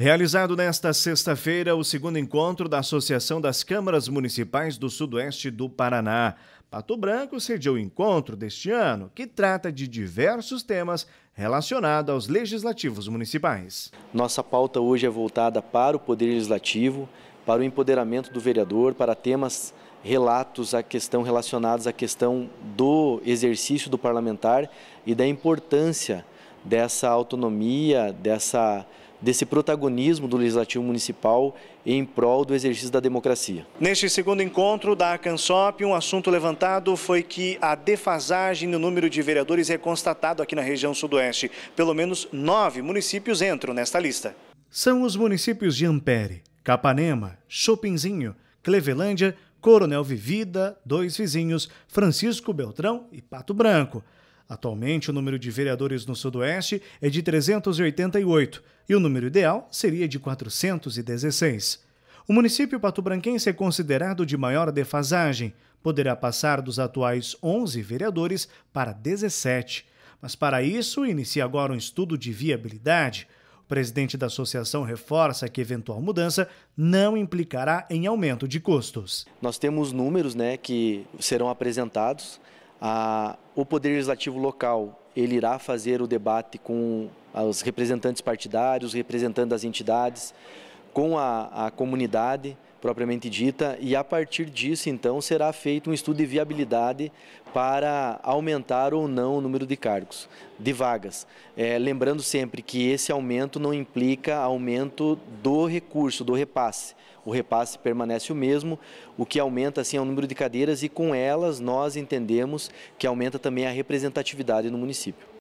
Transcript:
Realizado nesta sexta-feira o segundo encontro da Associação das Câmaras Municipais do Sudoeste do Paraná. Pato Branco sediou o encontro deste ano, que trata de diversos temas relacionados aos legislativos municipais. Nossa pauta hoje é voltada para o Poder Legislativo, para o empoderamento do vereador, para temas relatos à questão relacionados à questão do exercício do parlamentar e da importância dessa autonomia, dessa desse protagonismo do Legislativo Municipal em prol do exercício da democracia. Neste segundo encontro da Arcansop, um assunto levantado foi que a defasagem no número de vereadores é constatado aqui na região sudoeste. Pelo menos nove municípios entram nesta lista. São os municípios de Ampere, Capanema, Chopinzinho, Clevelândia, Coronel Vivida, Dois Vizinhos, Francisco Beltrão e Pato Branco. Atualmente, o número de vereadores no Sudoeste é de 388 e o número ideal seria de 416. O município patobranquense é considerado de maior defasagem, poderá passar dos atuais 11 vereadores para 17. Mas para isso, inicia agora um estudo de viabilidade. O presidente da associação reforça que eventual mudança não implicará em aumento de custos. Nós temos números né, que serão apresentados a, o Poder Legislativo local ele irá fazer o debate com os representantes partidários, representando as entidades, com a, a comunidade propriamente dita, e a partir disso, então, será feito um estudo de viabilidade para aumentar ou não o número de cargos, de vagas. É, lembrando sempre que esse aumento não implica aumento do recurso, do repasse. O repasse permanece o mesmo, o que aumenta assim é o número de cadeiras e com elas nós entendemos que aumenta também a representatividade no município.